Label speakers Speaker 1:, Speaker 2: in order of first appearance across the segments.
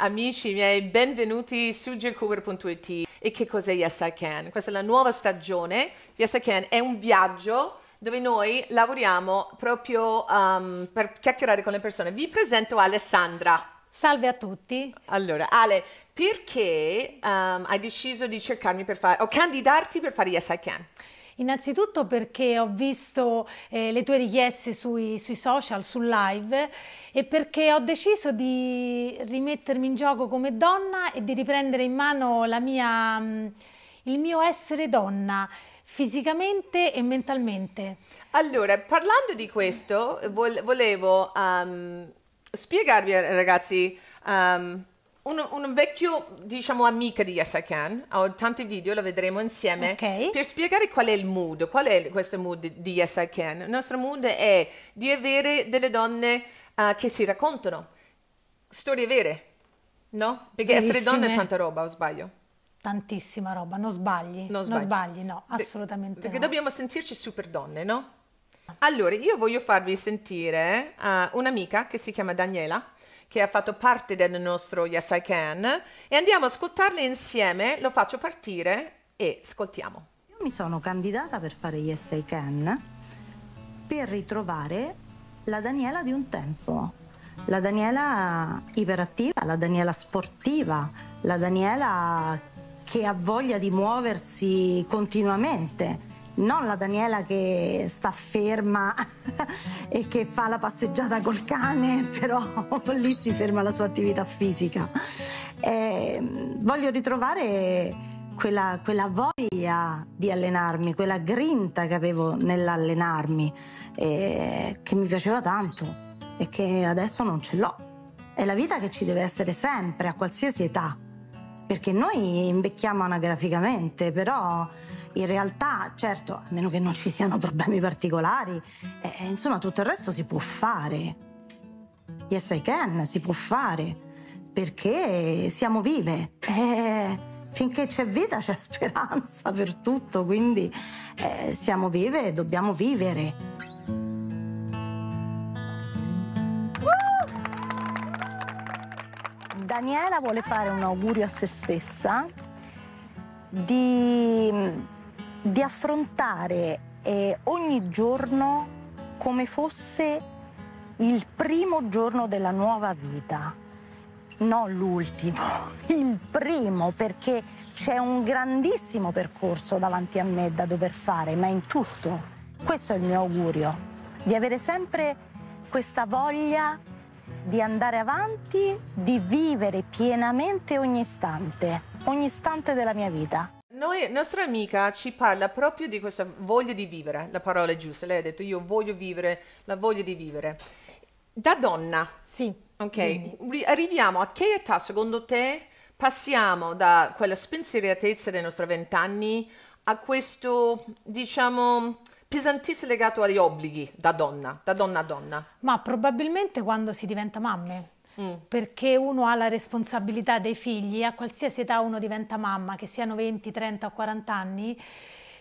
Speaker 1: Amici miei, benvenuti su jillcooper.it e che cos'è Yes I Can? Questa è la nuova stagione, Yes I Can è un viaggio dove noi lavoriamo proprio um, per chiacchierare con le persone. Vi presento Alessandra. Salve a tutti. Allora, Ale, perché um, hai deciso di cercarmi per fare, o candidarti per fare Yes I Can? Innanzitutto perché
Speaker 2: ho visto eh, le tue richieste sui, sui, social, sul live e perché ho deciso di rimettermi in gioco come donna e di riprendere in mano mia, mm, il mio essere donna fisicamente e mentalmente.
Speaker 1: Allora, parlando di questo, volevo um, spiegarvi ragazzi um, un, un, vecchio, diciamo, amica di Yes I Can, ho tanti video, lo vedremo insieme, okay. per spiegare qual è il mood, qual è questo mood di Yes I Can. Il nostro mood è di avere delle donne uh, che si raccontano, storie vere, no? Perché Bellissime. essere donna è tanta roba, o sbaglio? Tantissima roba, non sbagli,
Speaker 2: non sbagli, non sbagli no, assolutamente Perché no.
Speaker 1: dobbiamo sentirci super donne, no? Allora, io voglio farvi sentire uh, un'amica che si chiama Daniela, che ha fatto parte del nostro Yes I Can e andiamo a ascoltarle insieme, lo faccio partire e ascoltiamo.
Speaker 3: Io mi sono candidata per fare Yes I Can per ritrovare la Daniela di un tempo, la Daniela iperattiva, la Daniela sportiva, la Daniela che ha voglia di muoversi continuamente non la Daniela che sta ferma e che fa la passeggiata col cane, però lì si ferma la sua attività fisica. Eh, voglio ritrovare quella, quella, voglia di allenarmi, quella grinta che avevo nell'allenarmi, eh, che mi piaceva tanto e che adesso non ce l'ho. È la vita che ci deve essere sempre, a qualsiasi età perché noi invecchiamo anagraficamente, però in realtà, certo, a meno che non ci siano problemi particolari, eh, eh, insomma tutto il resto si può fare. Yes, I can, si può fare, perché siamo vive. Eh, finché c'è vita c'è speranza per tutto, quindi eh, siamo vive e dobbiamo vivere. Daniela vuole fare un augurio a se stessa di, di affrontare eh, ogni giorno come fosse il primo giorno della nuova vita, non l'ultimo, il primo perché c'è un grandissimo percorso davanti a me da dover fare, ma in tutto. Questo è il mio augurio, di avere sempre questa voglia di andare avanti, di vivere pienamente ogni istante, ogni istante della mia vita.
Speaker 1: Noi, nostra amica ci parla proprio di questa voglia di vivere, la parola è giusta, lei ha detto io voglio vivere, la voglia di vivere. Da donna. Sì. Ok, quindi. arriviamo a che età secondo te passiamo da quella spensieratezza dei nostri vent'anni a questo, diciamo, pesantissimo legato agli obblighi da donna, da donna a donna?
Speaker 2: Ma probabilmente quando si diventa mamme. Mm. Perché uno ha la responsabilità dei figli, a qualsiasi età uno diventa mamma, che siano 20, 30 o 40 anni,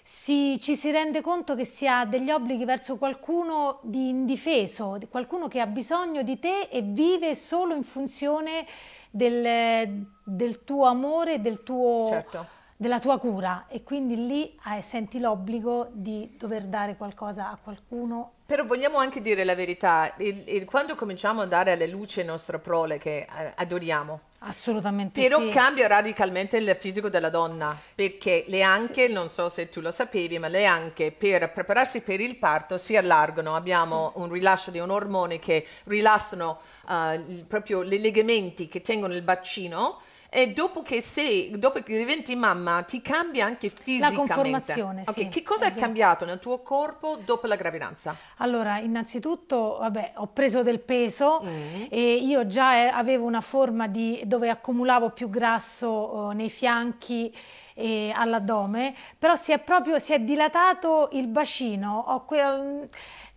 Speaker 2: si, ci si rende conto che si ha degli obblighi verso qualcuno di indifeso, qualcuno che ha bisogno di te e vive solo in funzione del, del tuo amore, del tuo certo della tua cura e quindi lì eh, senti l'obbligo di dover dare qualcosa a qualcuno.
Speaker 1: Però vogliamo anche dire la verità, il, il, quando cominciamo a dare alle luci la nostra prole che eh, adoriamo,
Speaker 2: Assolutamente Però sì.
Speaker 1: cambia radicalmente il fisico della donna, perché le anche, sì. non so se tu lo sapevi, ma le anche per prepararsi per il parto si allargano, abbiamo sì. un rilascio di un ormone che rilassano uh, il, proprio i legamenti che tengono il bacino e dopo che, sei, dopo che diventi mamma, ti cambia anche fisicamente. La conformazione, okay. sì. Che cosa è cambiato nel tuo corpo dopo la gravidanza?
Speaker 2: Allora, innanzitutto, vabbè, ho preso del peso mm. e io già eh, avevo una forma di, dove accumulavo più grasso eh, nei fianchi e all'addome, però si è proprio, si è dilatato il bacino, ho quel... Mm,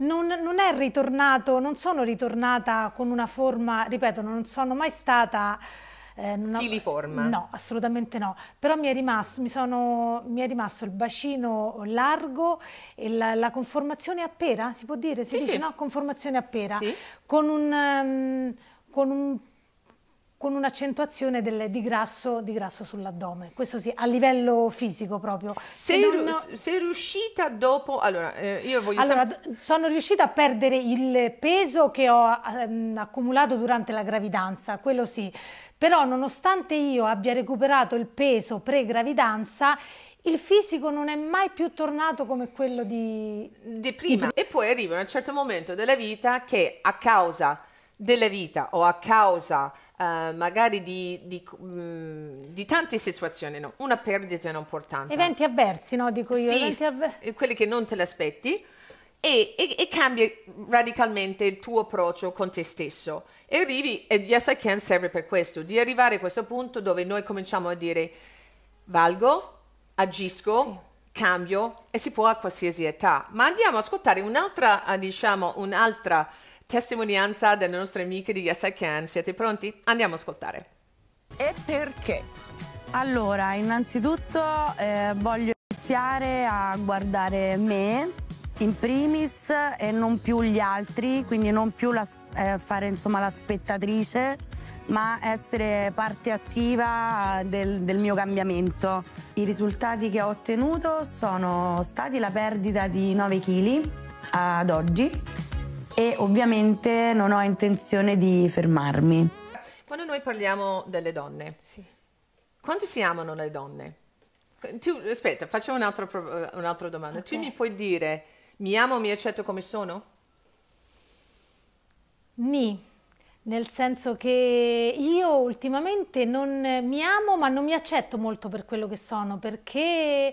Speaker 2: non, non, è ritornato, non sono ritornata con una forma, ripeto, non sono mai stata eh, non Chi ho, No, assolutamente no. Però mi è rimasto, mi sono, mi è rimasto il bacino largo e la, la, conformazione a pera, si può dire? Si sì, dice, sì. no? Conformazione a pera. Sì. Con un... Um, con un con un'accentuazione di, grasso, di grasso sull'addome, questo sì, a livello fisico proprio. Sei, non...
Speaker 1: sei riuscita dopo, allora eh, io voglio... Allora,
Speaker 2: sono riuscita a perdere il peso che ho ehm, accumulato durante la gravidanza, quello sì, però nonostante io abbia recuperato il peso pre-gravidanza, il fisico non è mai più tornato come quello di... di prima. Di...
Speaker 1: E poi arriva un certo momento della vita che a causa della vita o a causa eh, magari di, di, mh, mm, di, tante situazioni, no? una perdita non portante. Eventi avversi,
Speaker 2: no? dico io. Sì,
Speaker 1: avver- eh, quelli che non te l'aspetti e, e, e cambia radicalmente il tuo approccio con te stesso. E arrivi, e Yes I Can serve per questo, di arrivare a questo punto dove noi cominciamo a dire valgo, agisco, sì. cambio e si può a qualsiasi età. Ma andiamo a ascoltare un'altra, eh, diciamo, un'altra testimonianza delle nostre amiche di Yes I Can. Siete pronti? Andiamo a ascoltare.
Speaker 4: E perché? Allora, innanzitutto eh, voglio iniziare a guardare me in primis e non più gli altri, quindi non più la, eh, fare insomma la spettatrice, ma essere parte attiva del, del, mio cambiamento. I risultati che ho ottenuto sono stati la perdita di 9 kg ad oggi e ovviamente non ho intenzione di fermarmi.
Speaker 1: Quando noi parliamo delle donne, sì. quanto si amano le donne? Tu, aspetta, faccio eh, un'altra, un domanda. Okay. Tu mi puoi dire, mi amo mi accetto come sono?
Speaker 2: Ni, nel senso che io ultimamente non mi amo ma non mi accetto molto per quello che sono, perché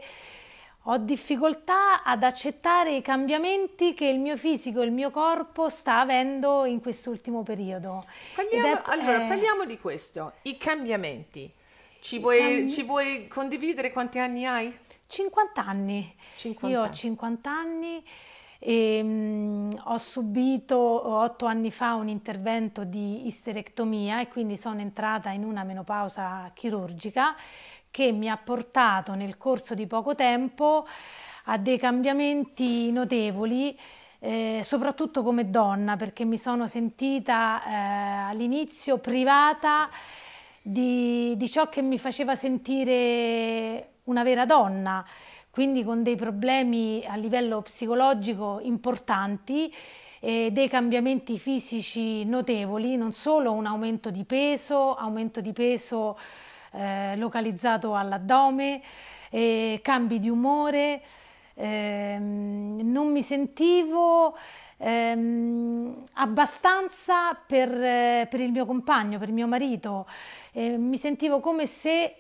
Speaker 2: ho difficoltà ad accettare i cambiamenti che il mio fisico, il mio corpo sta avendo in quest'ultimo periodo. Parliamo, è, allora, eh... parliamo
Speaker 1: di questo, i cambiamenti. Ci vuoi, cambi... ci vuoi, condividere quanti anni hai? 50
Speaker 2: anni. 50. Io ho 50 anni e, ehm, mh, ho subito otto anni fa un intervento di isterectomia e quindi sono entrata in una menopausa chirurgica che mi ha portato nel corso di poco tempo a dei cambiamenti notevoli. Eh, soprattutto come donna, perché mi sono sentita eh, all'inizio privata di, di ciò che mi faceva sentire una vera donna quindi con dei problemi a livello psicologico importanti E eh, dei cambiamenti fisici notevoli, non solo un aumento di peso, aumento di peso eh, localizzato all'addome, eh, cambi di umore, ehm, non mi sentivo ehm, abbastanza per, eh, per, il mio compagno, per mio marito, eh, mi sentivo come se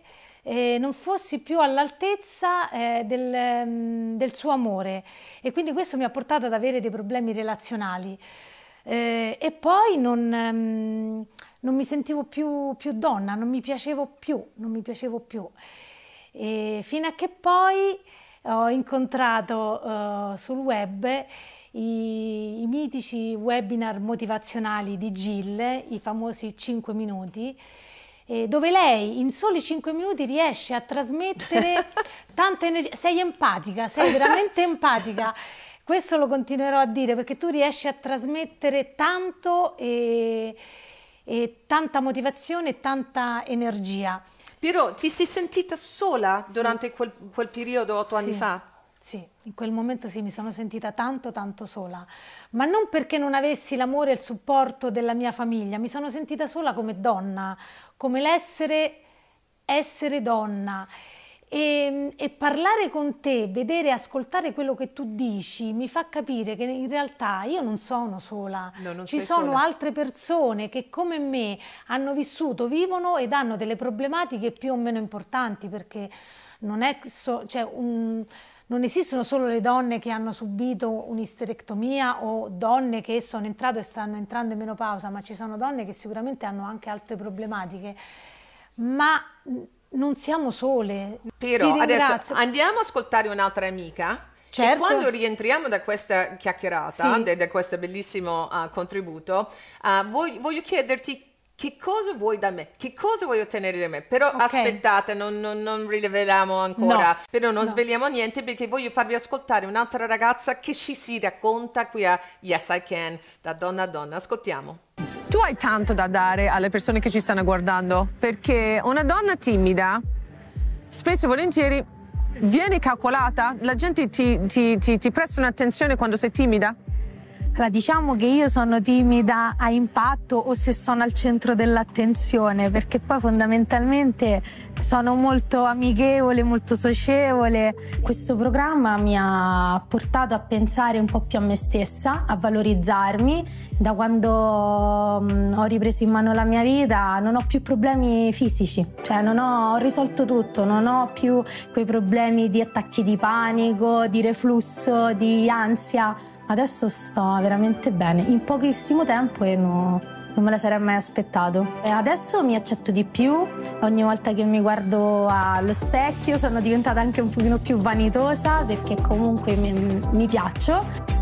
Speaker 2: eh, non fossi più all'altezza eh, del, mm, del, suo amore e quindi questo mi ha portato ad avere dei problemi relazionali eh, e poi non, mm, non mi sentivo più, più, donna, non mi piacevo più, non mi piacevo più. E fino a che poi ho incontrato eh, sul web i, i, mitici webinar motivazionali di Gill, i famosi 5 minuti, eh, dove lei in soli 5 minuti riesce a trasmettere tanta energia. Sei empatica, sei veramente empatica. Questo lo continuerò a dire perché tu riesci a trasmettere tanto e, e tanta motivazione e tanta energia. Piero, ti sei sentita sola sì. durante quel, quel, periodo otto sì. anni fa? Sì, in quel momento sì, mi sono sentita tanto, tanto sola, ma non perché non avessi l'amore e il supporto della mia famiglia, mi sono sentita sola come donna, come l'essere essere donna. E, ehm, e, parlare con te, vedere, ascoltare quello che tu dici mi fa capire che in realtà io non sono sola, no, non ci sono sola. altre persone che come me hanno vissuto, vivono ed hanno delle problematiche più o meno importanti perché non è so, cioè un non esistono solo le donne che hanno subito un'isterectomia o donne che sono entrate e stanno entrando in menopausa, ma ci sono donne che sicuramente hanno anche altre problematiche. Ma non siamo sole. Però adesso
Speaker 1: andiamo a ascoltare un'altra amica. Certo. E quando rientriamo da questa chiacchierata, sì. da, da questo bellissimo uh, contributo, uh, ah, voglio, voglio chiederti che cosa vuoi da me? Che cosa vuoi ottenere da me? Però okay. aspettate, non, non, non, riveliamo ancora, no. però non no. sveliamo niente perché voglio farvi ascoltare un'altra ragazza che ci si racconta qui a Yes I Can, da donna a donna. Ascoltiamo. Tu hai tanto da dare alle persone che ci stanno guardando, perché una donna timida spesso e volentieri viene calcolata, la gente ti, ti, ti, ti presta un'attenzione quando sei timida allora, diciamo che
Speaker 4: io sono timida a impatto o se sono al centro dell'attenzione, perché poi fondamentalmente sono molto amichevole, molto socievole. Questo programma mi ha portato a pensare un po' più a me stessa, a valorizzarmi. Da quando mm, ho ripreso in mano la mia vita non ho più problemi fisici, cioè non ho, ho risolto tutto, non ho più quei problemi di attacchi di panico, di reflusso, di ansia Adesso sto veramente bene, in pochissimo tempo e no, non me la sarei mai aspettato. E adesso mi accetto di più, ogni volta che mi guardo allo specchio sono diventata anche un pochino più vanitosa perché comunque mi, mi piaccio.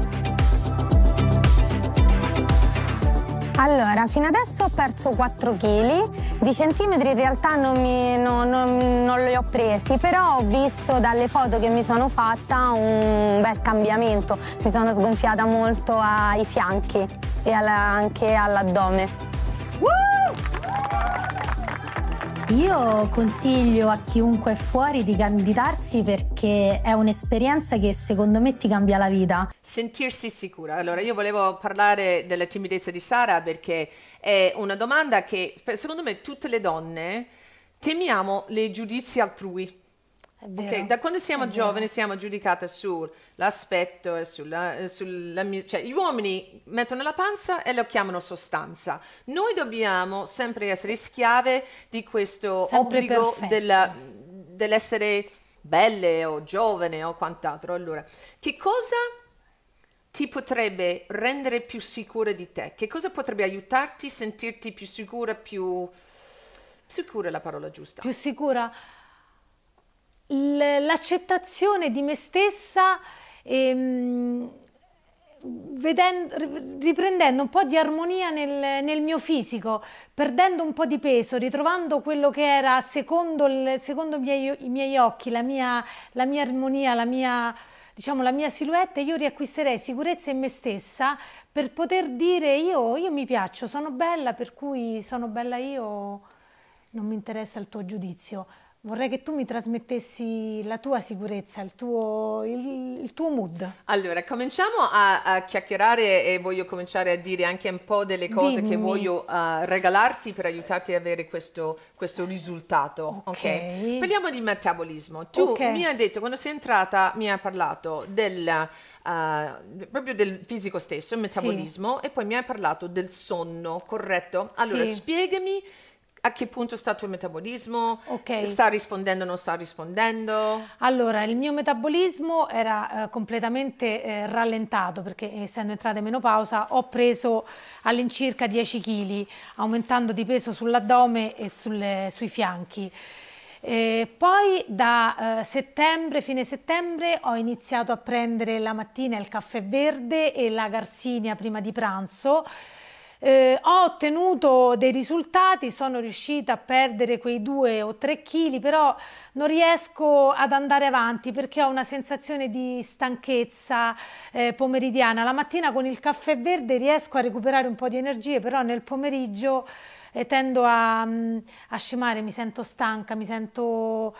Speaker 4: Allora, fino adesso ho perso 4 kg, di centimetri in realtà non, mi, no, non, non, li ho presi, però ho visto dalle foto che mi sono fatta un bel cambiamento, mi sono sgonfiata molto ai fianchi e alla, anche all'addome. Io consiglio a chiunque è fuori di candidarsi perché è un'esperienza che secondo me ti cambia la vita.
Speaker 1: Sentirsi sicura. Allora, io volevo parlare della timidezza di Sara perché è una domanda che secondo me tutte le donne temiamo le giudizi altrui. È vero. Okay? Da quando siamo giovani siamo giudicate sul l'aspetto è sulla, sulla, cioè, gli uomini mettono la panza e lo chiamano sostanza. Noi dobbiamo sempre essere schiave di questo sempre obbligo della, dell'essere belle o giovane o quant'altro. Allora, che cosa ti potrebbe rendere più sicura di te? Che cosa potrebbe aiutarti a sentirti più sicura, più... Sicura è la parola giusta. Più
Speaker 2: sicura? L- l'accettazione di me stessa e, ehm, Vedendo, riprendendo un po' di armonia nel, nel, mio fisico, perdendo un po' di peso, ritrovando quello che era secondo, il, secondo miei, i miei occhi, la mia, la mia armonia, la mia, diciamo, la mia silhouette, io riacquisterei sicurezza in me stessa per poter dire io, io mi piaccio, sono bella, per cui sono bella io, non mi interessa il tuo giudizio. Vorrei che tu mi trasmettessi la tua sicurezza, il tuo, il, il tuo mood.
Speaker 1: Allora, cominciamo a, a, chiacchierare e voglio cominciare a dire anche un po' delle cose Dimmi. che voglio uh, regalarti per aiutarti ad avere questo, questo risultato. Okay. Okay? Parliamo di metabolismo. Tu okay. mi hai detto, quando sei entrata, mi hai parlato del... Uh, proprio del fisico stesso, il metabolismo, sì. e poi mi hai parlato del sonno, corretto? Allora, sì. spiegami a che punto sta il tuo metabolismo, okay. sta rispondendo o non sta rispondendo?
Speaker 2: Allora, il mio metabolismo era eh, completamente eh, rallentato perché eh, essendo entrata in menopausa ho preso all'incirca 10 kg, aumentando di peso sull'addome e sulle, eh, sui fianchi. E poi da eh, settembre, fine settembre, ho iniziato a prendere la mattina il caffè verde e la garsinia prima di pranzo eh, ho ottenuto dei risultati, sono riuscita a perdere quei due o tre chili, però non riesco ad andare avanti perché ho una sensazione di stanchezza eh, pomeridiana. La mattina con il caffè verde riesco a recuperare un po' di energie, però nel pomeriggio eh, tendo a, mm, a scemare, mi sento stanca, mi sento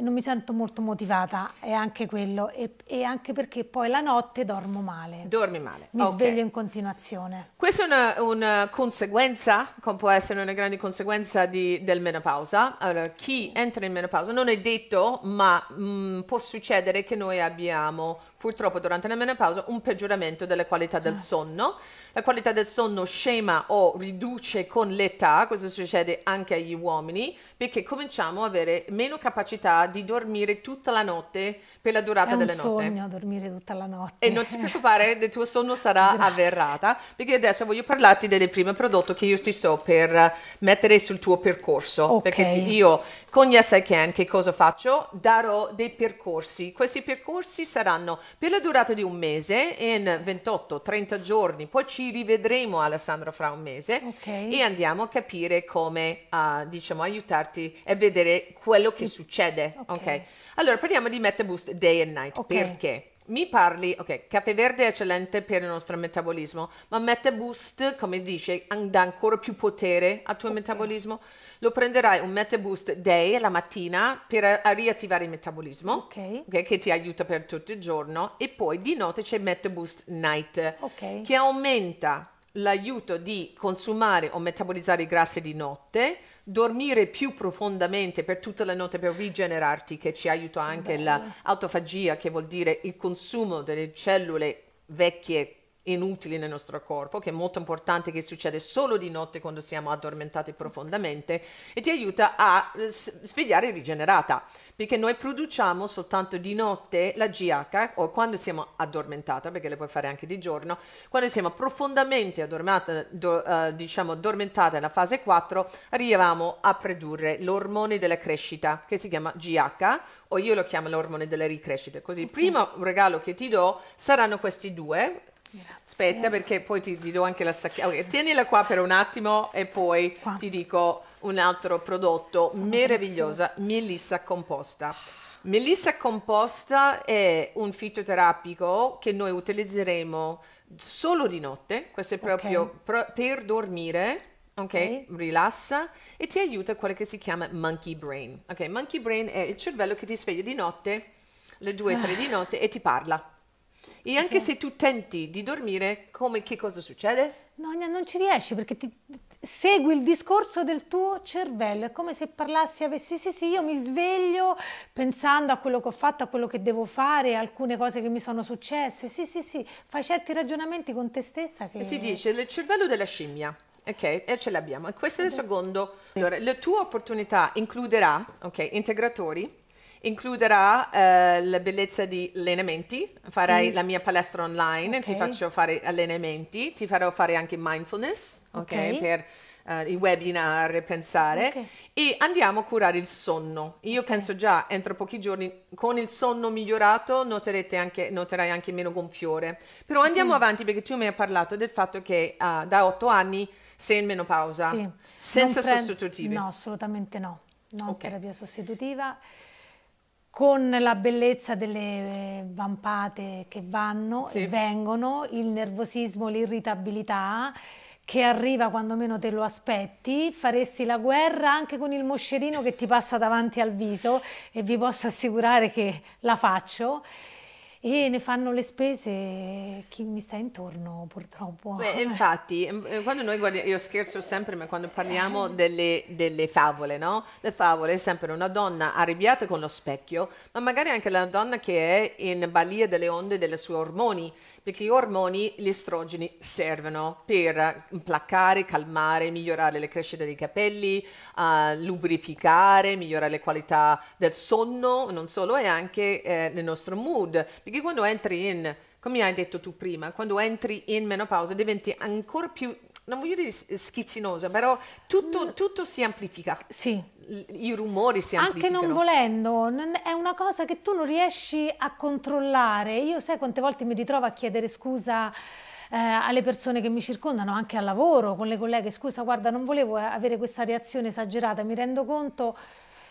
Speaker 2: non mi sento molto motivata, è anche quello, e, e, anche perché poi la notte dormo male.
Speaker 1: Dormi male. Mi okay. sveglio
Speaker 2: in continuazione.
Speaker 1: Questa è una, una conseguenza, può essere una grande conseguenza di, del menopausa. Allora, chi entra in menopausa non è detto, ma mh, mm, può succedere che noi abbiamo purtroppo durante la menopausa un peggioramento della qualità del ah. sonno. La qualità del sonno scema o riduce con l'età, questo succede anche agli uomini perché cominciamo ad avere meno capacità di dormire tutta la notte per la durata della notte. È un sogno
Speaker 2: dormire tutta la notte. E non ti
Speaker 1: preoccupare, il tuo sonno sarà Grazie. avverrata, perché adesso voglio parlarti del primo prodotto che io ti sto per mettere sul tuo percorso, okay. perché io con Yes I Can che cosa faccio? Darò dei percorsi. Questi percorsi saranno per la durata di un mese, in 28-30 giorni, poi ci rivedremo Alessandra fra un mese okay. e andiamo a capire come uh, diciamo aiutarti giocarti e vedere quello che succede. Ok. okay. Allora parliamo di MetaBoost Day and Night. Okay. Perché? mi parli, ok, caffè verde è eccellente per il nostro metabolismo, ma MetaBoost, come dice, dà ancora più potere al tuo okay. metabolismo. Lo prenderai un MetaBoost Day la mattina per riattivare il metabolismo, okay. Okay, che ti aiuta per tutto il giorno, e poi di notte c'è MetaBoost Night, che aumenta l'aiuto di consumare o metabolizzare i grassi di notte, dormire più profondamente per tutta la notte per rigenerarti, che ci aiuta anche l'autofagia, che vuol dire il consumo delle cellule vecchie inutili nel nostro corpo, che è molto importante, che succede solo di notte quando siamo addormentati profondamente e ti aiuta a svegliare rigenerata perché noi produciamo soltanto di notte la GH o quando siamo addormentata, perché le puoi fare anche di giorno, quando siamo profondamente addormentata, do, uh, diciamo addormentata nella fase 4, arriviamo a produrre l'ormone della crescita che si chiama GH o io lo chiamo l'ormone della ricrescita. Così il primo regalo che ti do saranno questi due, Grazie. Aspetta, perché poi ti, ti, do anche la sacchetta. Okay, tienila qua per un attimo e poi qua. ti dico un altro prodotto Sono meravigliosa, Melissa Composta. Melissa Composta è un fitoterapico che noi utilizzeremo solo di notte, questo è proprio okay. pro- per dormire. Okay? ok, rilassa e ti aiuta quello che si chiama monkey brain. Ok, monkey brain è il cervello che ti sveglia di notte, le 2 3 di ah. notte e ti parla. E anche okay. se tu tenti di dormire, come che cosa succede? No, non ci riesci perché ti, segui il discorso del tuo cervello,
Speaker 2: è come se parlassi, avessi sì sì, io mi sveglio pensando a quello che ho fatto, a quello che devo fare, a alcune cose che mi sono successe, sì sì sì, fai certi ragionamenti con te stessa che... Si dice
Speaker 1: il cervello della scimmia. Ok, e ce l'abbiamo. Questo è il secondo. Allora, la tua opportunità includerà, ok, integratori, Includerà eh, la bellezza di allenamenti, farai sì. la mia palestra online, okay. ti faccio fare allenamenti, ti farò fare anche mindfulness, ok? okay. Per uh, i webinar, pensare. Okay. E andiamo a curare il sonno. Io penso già, entro pochi giorni, con il sonno migliorato noterete anche, noterai anche meno gonfiore. Però andiamo avanti perché tu mi hai parlato del fatto che uh, da otto anni sei in menopausa, sì. senza prend- sostitutivi. No,
Speaker 2: assolutamente no, non okay. terapia sostitutiva con la bellezza delle eh, vampate che vanno sì. e vengono, il nervosismo, l'irritabilità che arriva quando meno te lo aspetti, faresti la guerra anche con il moscerino che ti passa davanti al viso e vi posso assicurare che la faccio e ne fanno le spese chi mi sta intorno purtroppo. Beh,
Speaker 1: infatti, eh, quando noi guardiamo, io scherzo sempre, ma quando parliamo eh. delle, delle favole, no? Le favole è sempre una donna arrabbiata con lo specchio, ma magari anche la donna che è in balia delle onde delle sue ormoni perché gli ormoni, gli estrogeni, servono per placare, calmare, migliorare le crescite dei capelli, uh, lubrificare, migliorare le qualità del sonno, non solo, e anche eh, nel nostro mood, perché quando entri in, come hai detto tu prima, quando entri in menopausa diventi ancora più non voglio dire schizzinosa, però tutto, mm. tutto si amplifica. Sì. I rumori si amplificano. Anche non
Speaker 2: volendo,
Speaker 1: è una cosa che tu
Speaker 2: non riesci a controllare. Io sai quante volte mi ritrovo a chiedere scusa eh, alle persone che mi circondano, anche al lavoro, con le colleghe, scusa, guarda, non volevo eh, avere questa reazione esagerata, mi rendo
Speaker 1: conto...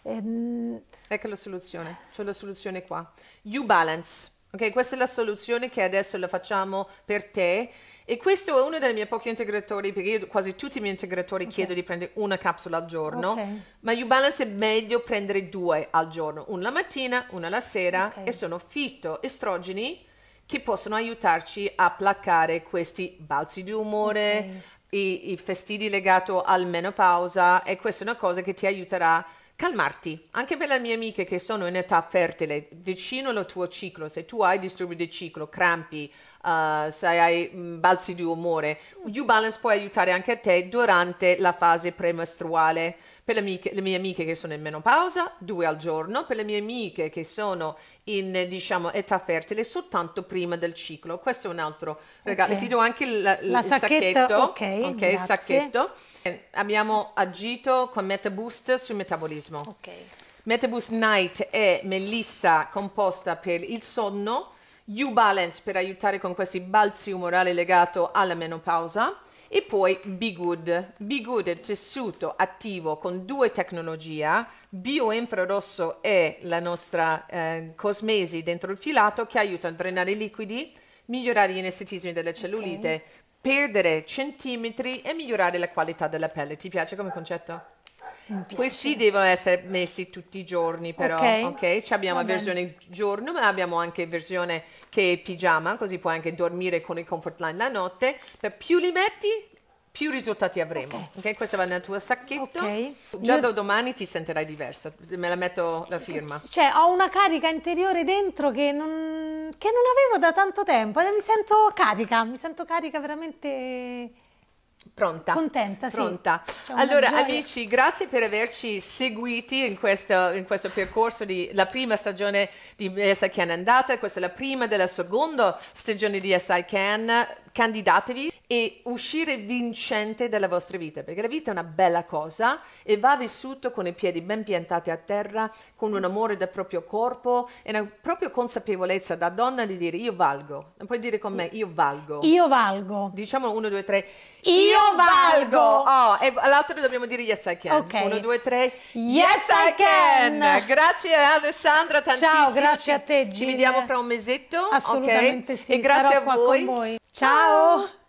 Speaker 1: Ehm... Ecco la soluzione, c'è la soluzione qua. You balance, ok? Questa è la soluzione che adesso la facciamo per te e questo è uno dei miei pochi integratori, perché io quasi tutti i miei integratori okay. chiedo di prendere una capsula al giorno, okay. ma U-Balance è meglio prendere due al giorno, una la mattina, una la sera, okay. e sono fitoestrogeni che possono aiutarci a placare questi balzi di umore, i, i fastidi legati al menopausa, e questa è una cosa che ti aiuterà calmarti. Anche per le mie amiche che sono in età fertile, vicino al tuo ciclo, se tu hai disturbi del ciclo, crampi, uh, se hai mm, balzi di umore. U-Balance può aiutare anche a te durante la fase premestruale. Per le mie, le mie amiche che sono in menopausa, due al giorno. Per le mie amiche che sono in diciamo, età fertile soltanto prima del ciclo. Questo è un altro regalo. Okay. Ti do anche la, la il sacchetta, sacchetto. Ok, okay sacchetto. Eh, abbiamo agito con MetaBoost sul metabolismo. Ok. MetaBoost Night è melissa composta per il sonno U-Balance per aiutare con questi balzi umorali legati alla menopausa e poi Be Good. Be Good è il tessuto attivo con due tecnologie, bioinfrarosso e la nostra eh, cosmesi dentro il filato che aiuta a drenare i liquidi, migliorare gli anestetismi delle cellulite, okay. perdere centimetri e migliorare la qualità della pelle. Ti piace come concetto? Questi devono essere messi tutti i giorni però, ok? okay? Abbiamo la versione giorno, ma abbiamo anche versione che è pigiama, così puoi anche dormire con il comfort line la notte. Ma più li metti, più risultati avremo. Ok, okay? questo va nel tuo sacchetto. Okay. Già Io... da domani ti sentirai diversa, me la metto la firma.
Speaker 2: Cioè, ho una carica interiore dentro che non, che non avevo da tanto tempo, mi sento carica, mi sento carica veramente Pronta? Contenta, sì. Pronta.
Speaker 1: Allora, gioia. amici, grazie per averci seguiti in questo, in questo percorso della prima stagione di SI Can andata. Questa è la prima della seconda stagione di SI Can candidatevi e uscire vincente dalle vostra vita, perché la vita è una bella cosa e va vissuto con i piedi ben piantati a terra, con un amore del proprio corpo e una propria consapevolezza da donna di dire io valgo. Non puoi dire con me io valgo. Io valgo. Diciamo uno, due, tre. Io, io valgo. valgo. Oh, e all'altro dobbiamo dire yes I can. Uno, due, tre. Yes I can. can. Grazie Alessandra tantissimo. Ciao, grazie a te Gina. Ci vediamo fra un mesetto. Assolutamente okay? sì. E grazie a voi.
Speaker 2: Ciao! Ciao.